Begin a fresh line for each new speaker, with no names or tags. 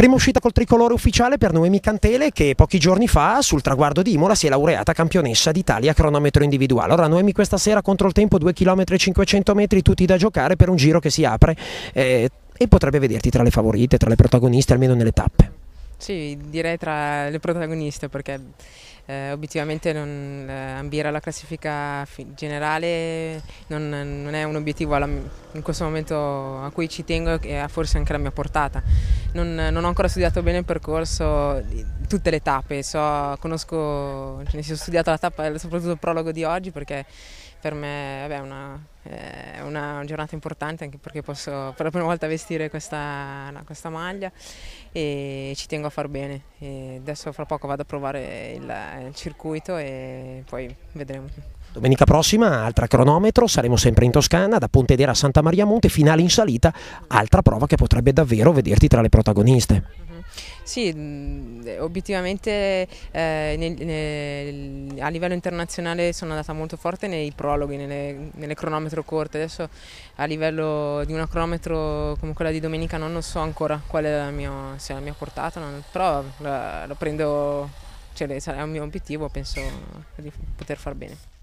Prima uscita col tricolore ufficiale per Noemi Cantele che pochi giorni fa sul traguardo di Imola si è laureata campionessa d'Italia cronometro individuale. Allora Noemi questa sera contro il tempo 2 km e 500 metri tutti da giocare per un giro che si apre eh, e potrebbe vederti tra le favorite, tra le protagoniste almeno nelle tappe.
Sì, direi tra le protagoniste perché eh, obiettivamente non, eh, ambire alla classifica generale non, non, è un obiettivo alla, in questo momento a cui ci tengo e ha forse anche la mia portata. Non, non, ho ancora studiato bene il percorso, tutte le tappe, so, conosco, cioè, ne sono studiato la tappa, soprattutto il prologo di oggi perché per me vabbè, una, è una, giornata importante anche perché posso per la prima volta vestire questa, questa maglia e ci tengo a far bene. E adesso fra poco vado a provare il il circuito e poi vedremo.
Domenica prossima, altra cronometro, saremo sempre in Toscana, da Pontedera a Santa Maria Monte, finale in salita, altra prova che potrebbe davvero vederti tra le protagoniste. Mm-hmm.
Sì, mm, obiettivamente eh, nel, nel, a livello internazionale sono andata molto forte nei prologhi, nelle, nelle, cronometro corte. Adesso a livello di una cronometro come quella di domenica non so ancora qual è la mia, la mia portata, non, però la, la prendo carcere cioè, sarà il mio
obiettivo, penso di poter far bene.